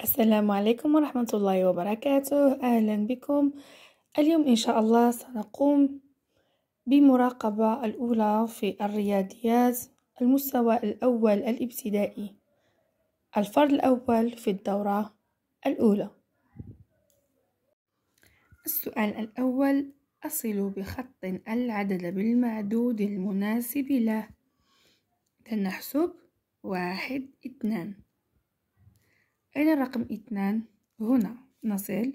السلام عليكم ورحمة الله وبركاته أهلا بكم اليوم إن شاء الله سنقوم بمراقبة الأولى في الرياضيات المستوى الأول الابتدائي الفرد الأول في الدورة الأولى السؤال الأول أصل بخط العدد بالمعدود المناسب له لنحسب واحد اثنان إلى الرقم اثنان هنا نصل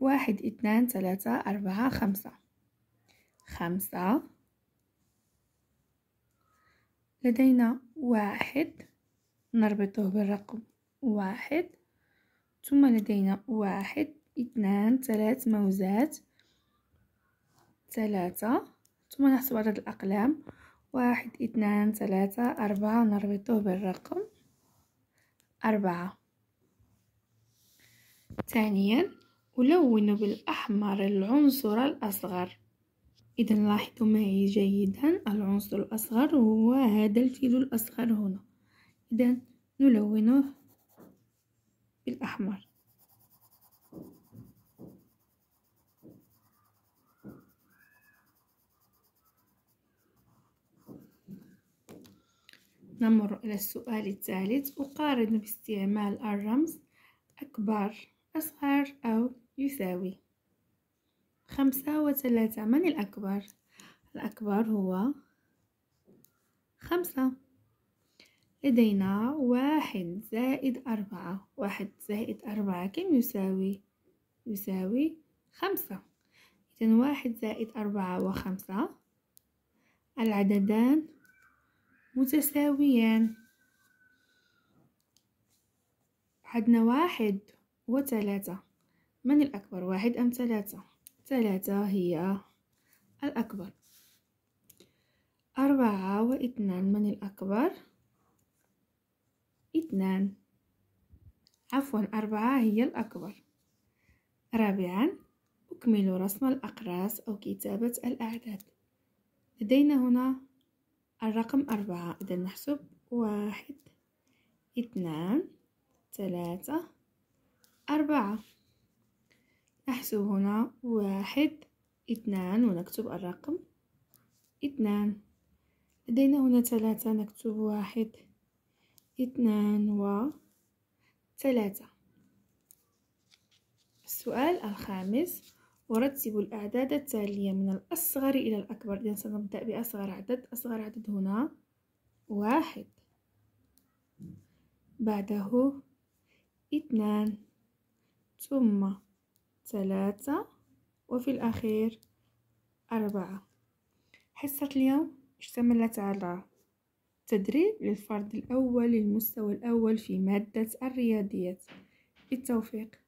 واحد اثنان ثلاثة أربعة خمسة خمسة لدينا واحد نربطه بالرقم واحد ثم لدينا واحد اثنان ثلاث موزات ثلاثة ثم نحسب عدد الأقلام واحد اثنان ثلاثة أربعة نربطه بالرقم أربعة ثانيا ألون بالأحمر العنصر الأصغر إذا لاحظوا معي جيدا العنصر الأصغر هو هذا الفيل الأصغر هنا إذا نلونه بالأحمر نمر إلى السؤال الثالث أقارن باستعمال الرمز أكبر أصغر أو يساوي خمسة وثلاثة من الأكبر؟ الأكبر هو خمسة لدينا واحد زائد أربعة واحد زائد أربعة كم يساوي؟ يساوي خمسة إذن واحد زائد أربعة وخمسة العددان متساويان عندنا واحد وثلاثة من الأكبر واحد أم ثلاثة ثلاثة هي الأكبر أربعة واثنان من الأكبر اثنان عفوا أربعة هي الأكبر رابعا أكمل رسم الأقراص أو كتابة الأعداد لدينا هنا الرقم أربعة إذا نحسب واحد اثنان ثلاثة أربعة نحسب هنا واحد اثنان ونكتب الرقم اثنان لدينا هنا ثلاثة نكتب واحد اثنان و ثلاثة السؤال الخامس ورتب الأعداد التالية من الأصغر إلى الأكبر إذن سنبدأ بأصغر عدد أصغر عدد هنا واحد بعده اثنان ثم ثلاثة وفي الأخير أربعة حصة اليوم اشتملت على تدريب للفرد الأول للمستوى الأول في مادة الرياضيات بالتوفيق